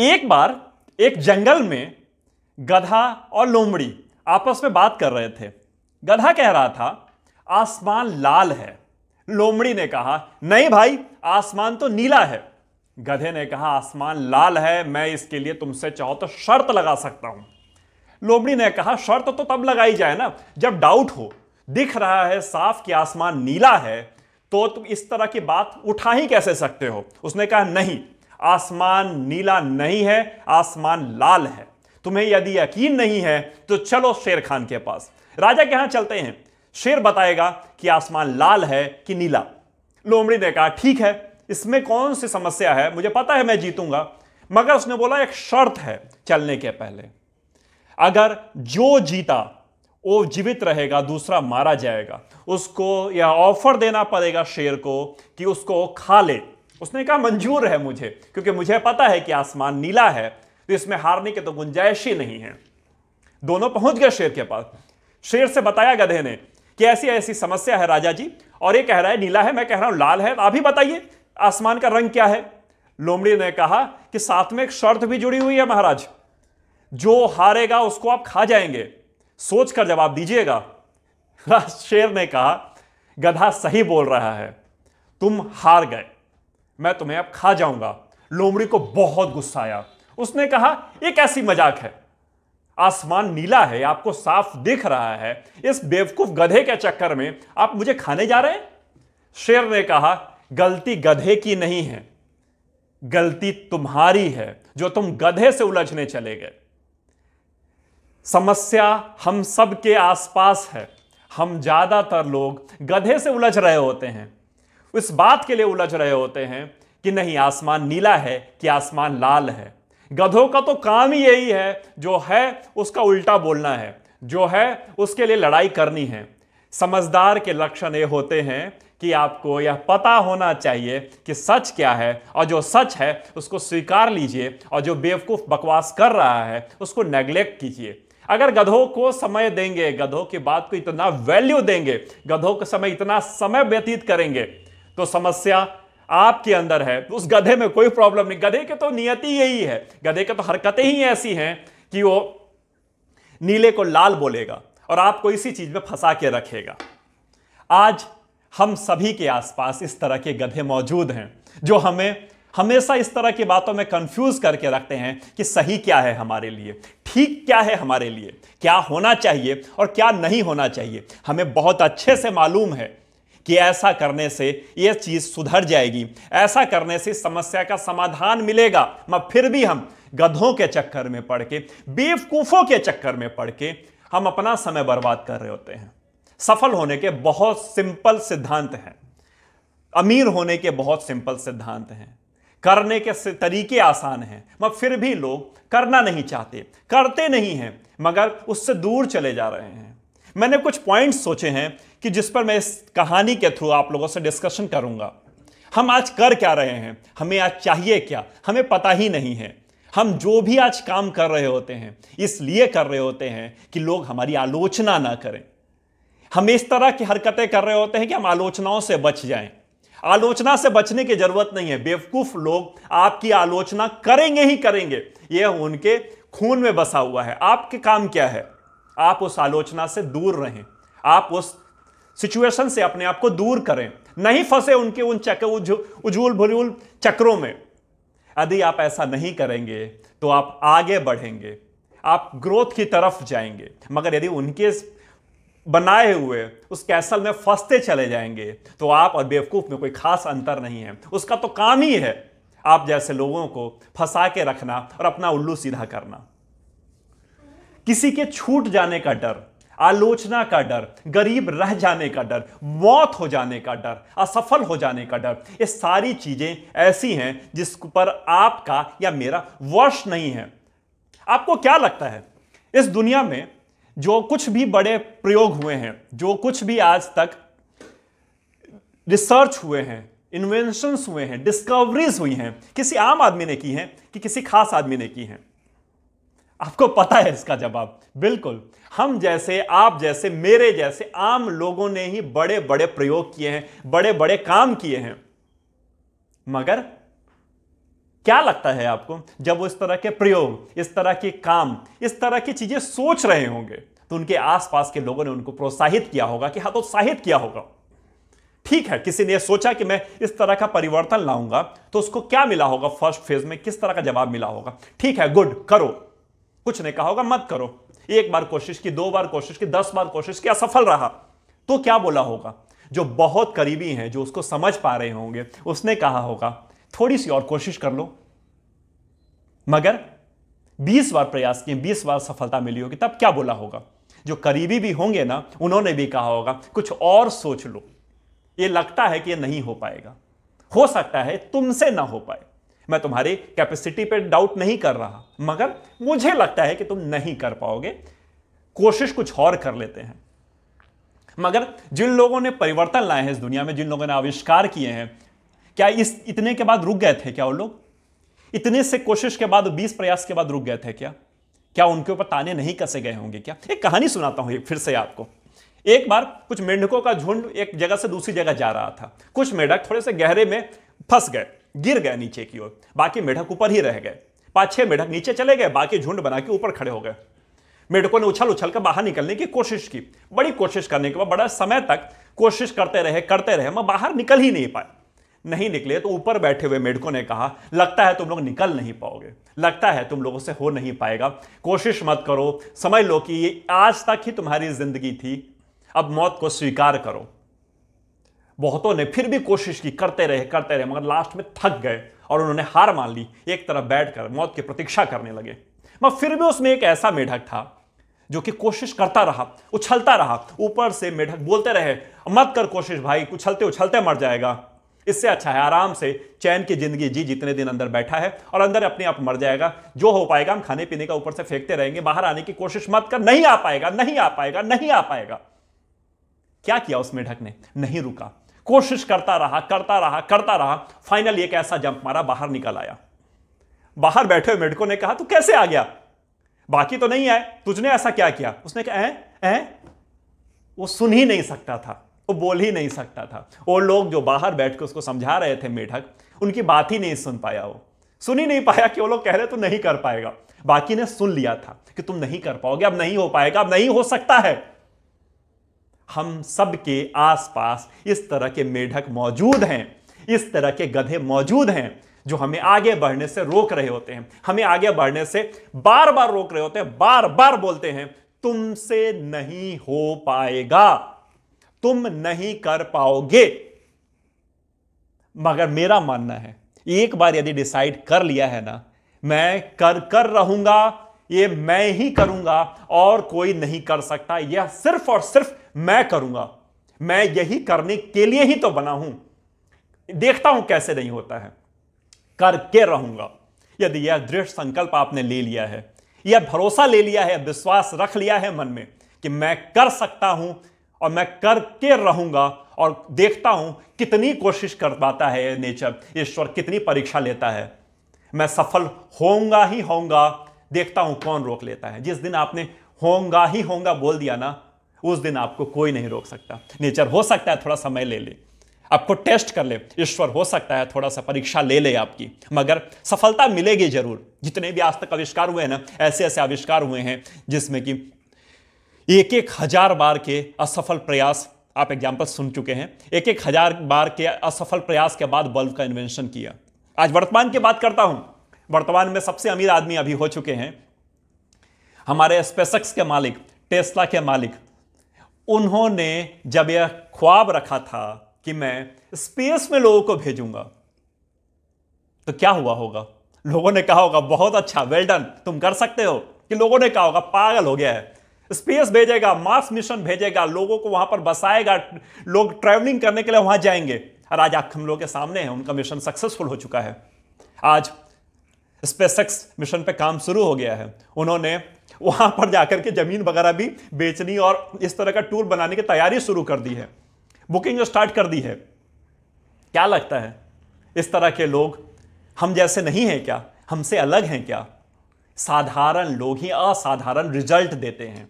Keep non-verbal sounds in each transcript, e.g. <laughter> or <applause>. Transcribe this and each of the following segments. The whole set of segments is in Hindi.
एक बार एक जंगल में गधा और लोमड़ी आपस में बात कर रहे थे गधा कह रहा था आसमान लाल है लोमड़ी ने कहा नहीं भाई आसमान तो नीला है गधे ने कहा आसमान लाल है मैं इसके लिए तुमसे चाहो तो शर्त लगा सकता हूं लोमड़ी ने कहा शर्त तो तब लगाई जाए ना जब डाउट हो दिख रहा है साफ कि आसमान नीला है तो तुम इस तरह की बात उठा ही कैसे सकते हो उसने कहा नहीं आसमान नीला नहीं है आसमान लाल है तुम्हें यदि यकीन नहीं है तो चलो शेर खान के पास राजा के यहां चलते हैं शेर बताएगा कि आसमान लाल है कि नीला लोमड़ी ने कहा ठीक है इसमें कौन सी समस्या है मुझे पता है मैं जीतूंगा मगर उसने बोला एक शर्त है चलने के पहले अगर जो जीता वो जीवित रहेगा दूसरा मारा जाएगा उसको यह ऑफर देना पड़ेगा शेर को कि उसको खा ले उसने कहा मंजूर है मुझे क्योंकि मुझे पता है कि आसमान नीला है तो इसमें हारने की तो गुंजाइश ही नहीं है दोनों पहुंच गए शेर के पास शेर से बताया गधे ने कि ऐसी ऐसी समस्या है राजा जी और ये कह रहा है नीला है मैं कह रहा हूं लाल है आप ही बताइए आसमान का रंग क्या है लोमड़ी ने कहा कि साथ में एक शर्त भी जुड़ी हुई है महाराज जो हारेगा उसको आप खा जाएंगे सोच कर जवाब दीजिएगा <laughs> शेर ने कहा गधा सही बोल रहा है तुम हार गए मैं तुम्हें अब खा जाऊंगा लोमड़ी को बहुत गुस्सा आया उसने कहा यह कैसी मजाक है आसमान नीला है आपको साफ दिख रहा है इस बेवकूफ गधे के चक्कर में आप मुझे खाने जा रहे हैं शेर ने कहा गलती गधे की नहीं है गलती तुम्हारी है जो तुम गधे से उलझने चले गए समस्या हम सब के आसपास है हम ज्यादातर लोग गधे से उलझ रहे होते हैं इस बात के लिए उलझ रहे होते हैं कि नहीं आसमान नीला है कि आसमान लाल है गधों का तो काम ही यही है जो है उसका उल्टा बोलना है जो है उसके लिए लड़ाई करनी है समझदार के लक्षण ये होते हैं कि आपको यह पता होना चाहिए कि सच क्या है और जो सच है उसको स्वीकार लीजिए और जो बेवकूफ़ बकवास कर रहा है उसको नेग्लेक्ट कीजिए अगर गधों को समय देंगे गधों की बात को इतना वैल्यू देंगे गधों के समय इतना समय व्यतीत करेंगे तो समस्या आपके अंदर है उस गधे में कोई प्रॉब्लम नहीं गधे के तो नियति यही है गधे के तो हरकतें ही ऐसी हैं कि वो नीले को लाल बोलेगा और आपको इसी चीज में फंसा के रखेगा आज हम सभी के आसपास इस तरह के गधे मौजूद हैं जो हमें हमेशा इस तरह की बातों में कंफ्यूज करके रखते हैं कि सही क्या है हमारे लिए ठीक क्या है हमारे लिए क्या होना चाहिए और क्या नहीं होना चाहिए हमें बहुत अच्छे से मालूम है कि ऐसा करने से यह चीज सुधर जाएगी ऐसा करने से समस्या का समाधान मिलेगा मैं फिर भी हम गधों के चक्कर में पड़ के बेवकूफों के चक्कर में पड़ के हम अपना समय बर्बाद कर रहे होते हैं सफल होने के बहुत सिंपल सिद्धांत हैं अमीर होने के बहुत सिंपल सिद्धांत हैं करने के तरीके आसान हैं मगर फिर भी लोग करना नहीं चाहते करते नहीं हैं मगर उससे दूर चले जा रहे हैं मैंने कुछ पॉइंट्स सोचे हैं कि जिस पर मैं इस कहानी के थ्रू आप लोगों से डिस्कशन करूंगा हम आज कर क्या रहे हैं हमें आज चाहिए क्या हमें पता ही नहीं है हम जो भी आज काम कर रहे होते हैं इसलिए कर रहे होते हैं कि लोग हमारी आलोचना ना करें हम इस तरह की हरकतें कर रहे होते हैं कि हम आलोचनाओं से बच जाएं आलोचना से बचने की जरूरत नहीं है बेवकूफ लोग आपकी आलोचना करेंगे ही करेंगे यह उनके खून में बसा हुआ है आपके काम क्या है आप उस आलोचना से दूर रहें आप उस सिचुएशन से अपने आप को दूर करें नहीं फंसे उनके उन चक्र उजूल भरूल चक्रों में यदि आप ऐसा नहीं करेंगे तो आप आगे बढ़ेंगे आप ग्रोथ की तरफ जाएंगे मगर यदि उनके बनाए हुए उस कैसल में फंसते चले जाएंगे तो आप और बेवकूफ़ में कोई खास अंतर नहीं है उसका तो काम ही है आप जैसे लोगों को फंसा के रखना और अपना उल्लू सीधा करना किसी के छूट जाने का डर आलोचना का डर गरीब रह जाने का डर मौत हो जाने का डर असफल हो जाने का डर ये सारी चीजें ऐसी हैं जिस पर आपका या मेरा वश नहीं है आपको क्या लगता है इस दुनिया में जो कुछ भी बड़े प्रयोग हुए हैं जो कुछ भी आज तक रिसर्च हुए हैं इन्वेंशंस हुए हैं डिस्कवरीज हुई हैं किसी आम आदमी ने की हैं कि किसी खास आदमी ने की हैं आपको पता है इसका जवाब बिल्कुल हम जैसे आप जैसे मेरे जैसे आम लोगों ने ही बड़े बड़े प्रयोग किए हैं बड़े बड़े काम किए हैं मगर क्या लगता है आपको जब वो इस तरह के प्रयोग इस तरह के काम इस तरह की चीजें सोच रहे होंगे तो उनके आसपास के लोगों ने उनको प्रोत्साहित किया होगा कि हतोत्साहित हाँ, किया होगा ठीक है किसी ने सोचा कि मैं इस तरह का परिवर्तन लाऊंगा तो उसको क्या मिला होगा फर्स्ट फेज में किस तरह का जवाब मिला होगा ठीक है गुड करो कुछ नहीं कहा होगा मत करो एक बार कोशिश की दो बार कोशिश की दस बार कोशिश की असफल रहा तो क्या बोला होगा जो बहुत करीबी हैं जो उसको समझ पा रहे होंगे उसने कहा होगा थोड़ी सी और कोशिश कर लो मगर 20 बार प्रयास किए 20 बार सफलता मिली होगी तब क्या बोला होगा जो करीबी भी होंगे ना उन्होंने भी कहा होगा कुछ और सोच लो ये लगता है कि ये नहीं हो पाएगा हो सकता है तुमसे ना हो पाए मैं तुम्हारी कैपेसिटी पे डाउट नहीं कर रहा मगर मुझे लगता है कि तुम नहीं कर पाओगे कोशिश कुछ और कर लेते हैं मगर जिन लोगों ने परिवर्तन लाए हैं इस दुनिया में जिन लोगों ने आविष्कार किए हैं क्या इस इतने के बाद रुक गए थे क्या वो लोग इतने से कोशिश के बाद बीस प्रयास के बाद रुक गए थे क्या क्या उनके ऊपर ताने नहीं कसे गए होंगे क्या एक कहानी सुनाता हूं फिर से आपको एक बार कुछ मेंढकों का झुंड एक जगह से दूसरी जगह जा रहा था कुछ मेढक थोड़े से गहरे में फंस गए गिर गए नीचे की ओर बाकी मेढक ऊपर ही रह गए पाँच छः मेढक नीचे चले गए बाकी झुंड बना के ऊपर खड़े हो गए मेढकों ने उछल उछल कर बाहर निकलने की कोशिश की बड़ी कोशिश करने के बाद बड़ा समय तक कोशिश करते रहे करते रहे मैं बाहर निकल ही नहीं पाए नहीं निकले तो ऊपर बैठे हुए मेढकों ने कहा लगता है तुम लोग निकल नहीं पाओगे लगता है तुम लोगों से हो नहीं पाएगा कोशिश मत करो समझ लो कि ये आज तक ही तुम्हारी जिंदगी थी अब मौत को स्वीकार करो बहुतों ने फिर भी कोशिश की करते रहे करते रहे मगर लास्ट में थक गए और उन्होंने हार मान ली एक तरफ बैठकर मौत की प्रतीक्षा करने लगे मगर फिर भी उसमें एक ऐसा मेढक था जो कि कोशिश करता रहा उछलता रहा ऊपर से मेढक बोलते रहे मत कर कोशिश भाई उछलते उछलते मर जाएगा इससे अच्छा है आराम से चैन की जिंदगी जी जितने दिन अंदर बैठा है और अंदर अपने आप मर जाएगा जो हो पाएगा हम खाने पीने का ऊपर से फेंकते रहेंगे बाहर आने की कोशिश मत कर नहीं आ पाएगा नहीं आ पाएगा नहीं आ पाएगा क्या किया उस मेढक ने नहीं रुका कोशिश करता रहा करता रहा करता रहा फाइनल एक ऐसा जंप मारा बाहर निकल आया बाहर बैठे हुए मेडिको ने कहा तू कैसे आ गया बाकी तो नहीं आए तुझने ऐसा क्या किया उसने कहा ए वो सुन ही नहीं सकता था वो बोल ही नहीं सकता था और लोग जो बाहर बैठ के उसको समझा रहे थे मेढक उनकी बात ही नहीं सुन पाया वो सुन ही नहीं पाया कि वो लोग कह रहे तू नहीं कर पाएगा बाकी ने सुन लिया था कि तुम नहीं कर पाओगे अब नहीं हो पाएगा अब नहीं हो सकता है हम सब के आसपास इस तरह के मेढक मौजूद हैं इस तरह के गधे मौजूद हैं जो हमें आगे बढ़ने से रोक रहे होते हैं हमें आगे बढ़ने से बार बार रोक रहे होते हैं बार बार बोलते हैं तुमसे नहीं हो पाएगा तुम नहीं कर पाओगे मगर मेरा मानना है एक बार यदि डिसाइड कर लिया है ना मैं कर कर रहूंगा ये मैं ही करूंगा और कोई नहीं कर सकता यह सिर्फ और सिर्फ मैं करूंगा मैं यही करने के लिए ही तो बना हूं देखता हूं कैसे नहीं होता है करके रहूंगा यदि यह दृढ़ संकल्प आपने ले लिया है यह भरोसा ले लिया है विश्वास रख लिया है मन में कि मैं कर सकता हूं और मैं करके रहूंगा और देखता हूं कितनी कोशिश कर पाता है नेचर ईश्वर कितनी परीक्षा लेता है मैं सफल होऊंगा ही होऊंगा देखता हूं कौन रोक लेता है जिस दिन आपने होऊंगा ही होऊंगा बोल दिया ना उस दिन आपको कोई नहीं रोक सकता नेचर हो सकता है थोड़ा समय ले ले आपको टेस्ट कर ले ईश्वर हो सकता है थोड़ा सा परीक्षा ले ले आपकी मगर सफलता मिलेगी जरूर जितने भी आज तक आविष्कार हुए हैं ना ऐसे ऐसे आविष्कार हुए हैं जिसमें कि एक एक हजार बार के असफल प्रयास आप एग्जाम्पल सुन चुके हैं एक एक हजार बार के असफल प्रयास के बाद बल्ब का इन्वेंशन किया आज वर्तमान की बात करता हूं वर्तमान में सबसे अमीर आदमी अभी हो चुके हैं हमारे स्पेसक्स के मालिक टेस्ला के मालिक उन्होंने जब यह ख्वाब रखा था कि मैं स्पेस में लोगों को भेजूंगा तो क्या हुआ होगा लोगों ने कहा होगा बहुत अच्छा वेल डन तुम कर सकते हो कि लोगों ने कहा होगा पागल हो गया है स्पेस भेजेगा मार्स मिशन भेजेगा लोगों को वहां पर बसाएगा लोग ट्रैवलिंग करने के लिए वहां जाएंगे और आज आप हम लोगों के सामने है उनका मिशन सक्सेसफुल हो चुका है आज स्पेसएक्स मिशन पे काम शुरू हो गया है उन्होंने वहां पर जाकर के जमीन वगैरह भी बेचनी और इस तरह का टूर बनाने की तैयारी शुरू कर दी है बुकिंग स्टार्ट कर दी है क्या लगता है इस तरह के लोग हम जैसे नहीं हैं क्या हमसे अलग हैं क्या साधारण लोग ही असाधारण रिजल्ट देते हैं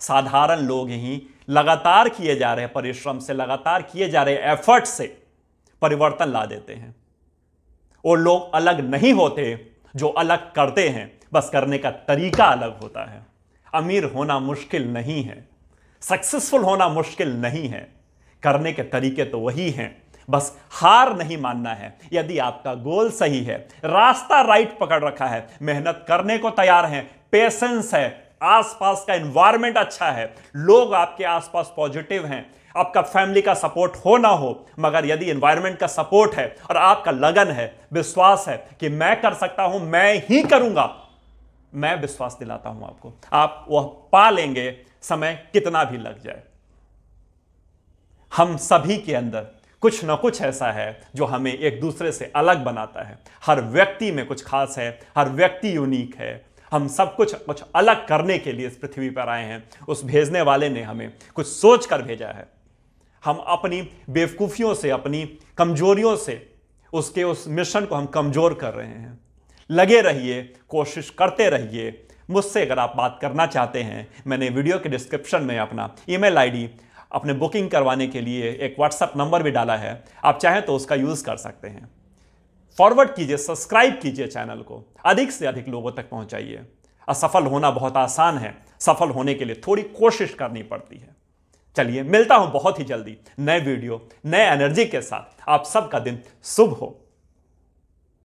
साधारण लोग ही लगातार किए जा रहे परिश्रम से लगातार किए जा रहे एफर्ट से परिवर्तन ला देते हैं और लोग अलग नहीं होते जो अलग करते हैं बस करने का तरीका अलग होता है अमीर होना मुश्किल नहीं है सक्सेसफुल होना मुश्किल नहीं है करने के तरीके तो वही हैं बस हार नहीं मानना है यदि आपका गोल सही है रास्ता राइट पकड़ रखा है मेहनत करने को तैयार हैं पेशेंस है आसपास का इन्वायरमेंट अच्छा है लोग आपके आसपास पॉजिटिव हैं आपका फैमिली का सपोर्ट हो ना हो मगर यदि इन्वायरमेंट का सपोर्ट है और आपका लगन है विश्वास है कि मैं कर सकता हूं मैं ही करूंगा मैं विश्वास दिलाता हूं आपको आप वह पा लेंगे समय कितना भी लग जाए हम सभी के अंदर कुछ ना कुछ ऐसा है जो हमें एक दूसरे से अलग बनाता है हर व्यक्ति में कुछ खास है हर व्यक्ति यूनिक है हम सब कुछ कुछ अलग करने के लिए इस पृथ्वी पर आए हैं उस भेजने वाले ने हमें कुछ सोच कर भेजा है हम अपनी बेवकूफ़ियों से अपनी कमजोरियों से उसके उस मिशन को हम कमज़ोर कर रहे हैं लगे रहिए कोशिश करते रहिए मुझसे अगर आप बात करना चाहते हैं मैंने वीडियो के डिस्क्रिप्शन में अपना ईमेल आईडी अपने बुकिंग करवाने के लिए एक व्हाट्सअप नंबर भी डाला है आप चाहें तो उसका यूज़ कर सकते हैं फॉरवर्ड कीजिए सब्सक्राइब कीजिए चैनल को अधिक से अधिक लोगों तक पहुँचाइए असफल होना बहुत आसान है सफल होने के लिए थोड़ी कोशिश करनी पड़ती है चलिए मिलता हूँ बहुत ही जल्दी नए वीडियो नए एनर्जी के साथ आप सबका दिन शुभ हो